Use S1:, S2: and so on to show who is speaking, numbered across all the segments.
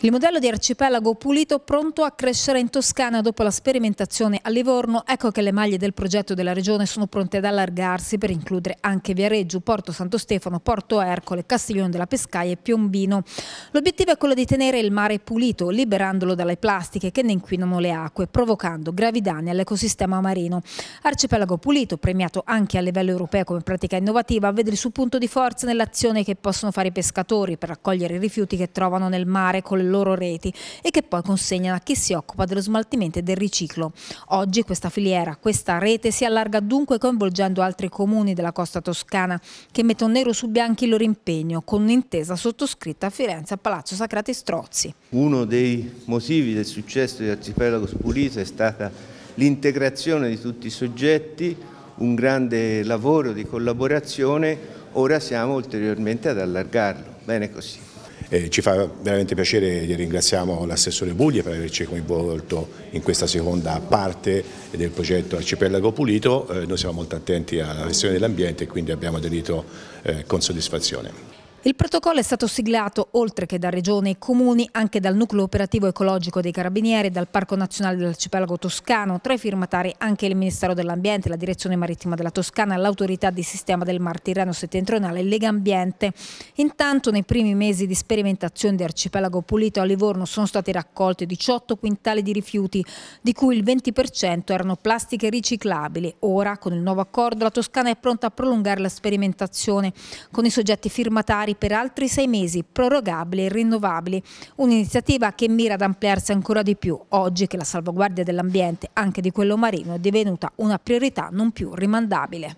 S1: Il modello di arcipelago pulito pronto a crescere in Toscana dopo la sperimentazione a Livorno, ecco che le maglie del progetto della regione sono pronte ad allargarsi per includere anche Viareggio, Porto Santo Stefano, Porto Ercole, Castiglione della Pescaia e Piombino. L'obiettivo è quello di tenere il mare pulito, liberandolo dalle plastiche che ne inquinano le acque, provocando gravi danni all'ecosistema marino. Arcipelago pulito, premiato anche a livello europeo come pratica innovativa, vede il suo punto di forza nell'azione che possono fare i pescatori per raccogliere i rifiuti che trovano nel mare con le loro reti e che poi consegnano a chi si occupa dello smaltimento e del riciclo. Oggi questa filiera, questa rete si allarga dunque coinvolgendo altri comuni della costa toscana che mettono nero su bianco il loro impegno con un'intesa sottoscritta a Firenze a Palazzo Sacrati Strozzi.
S2: Uno dei motivi del successo di Arcipelago Spulito è stata l'integrazione di tutti i soggetti, un grande lavoro di collaborazione, ora siamo ulteriormente ad allargarlo. Bene così. Eh, ci fa veramente
S3: piacere e ringraziamo l'assessore Buglie per averci coinvolto in questa seconda parte del progetto Arcipelago Pulito. Eh, noi siamo molto attenti alla questione dell'ambiente e quindi abbiamo aderito eh, con soddisfazione.
S1: Il protocollo è stato siglato, oltre che da Regione e Comuni, anche dal Nucleo Operativo Ecologico dei Carabinieri e dal Parco Nazionale dell'Arcipelago Toscano, tra i firmatari anche il Ministero dell'Ambiente, la Direzione Marittima della Toscana, l'Autorità di Sistema del Mar Tirreno Settentrionale e Lega Ambiente. Intanto nei primi mesi di sperimentazione di Arcipelago Pulito a Livorno sono stati raccolti 18 quintali di rifiuti, di cui il 20% erano plastiche riciclabili. Ora, con il nuovo accordo, la Toscana è pronta a prolungare la sperimentazione con i soggetti firmatari per altri sei mesi, prorogabili e rinnovabili. Un'iniziativa che mira ad ampliarsi ancora di più, oggi che la salvaguardia dell'ambiente, anche di quello marino, è divenuta una priorità non più rimandabile.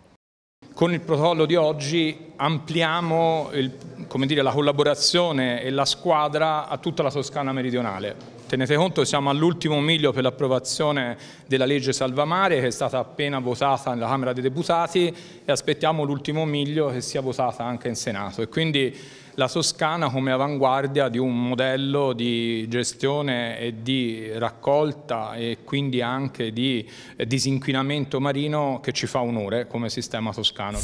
S4: Con il protocollo di oggi ampliamo il dire, la collaborazione e la squadra a tutta la Toscana meridionale. Tenete conto che siamo all'ultimo miglio per l'approvazione della legge Salvamare che è stata appena votata nella Camera dei Deputati e aspettiamo l'ultimo miglio che sia votata anche in Senato e quindi la Toscana come avanguardia di un modello di gestione e di raccolta e quindi anche di disinquinamento marino che ci fa onore come sistema toscano.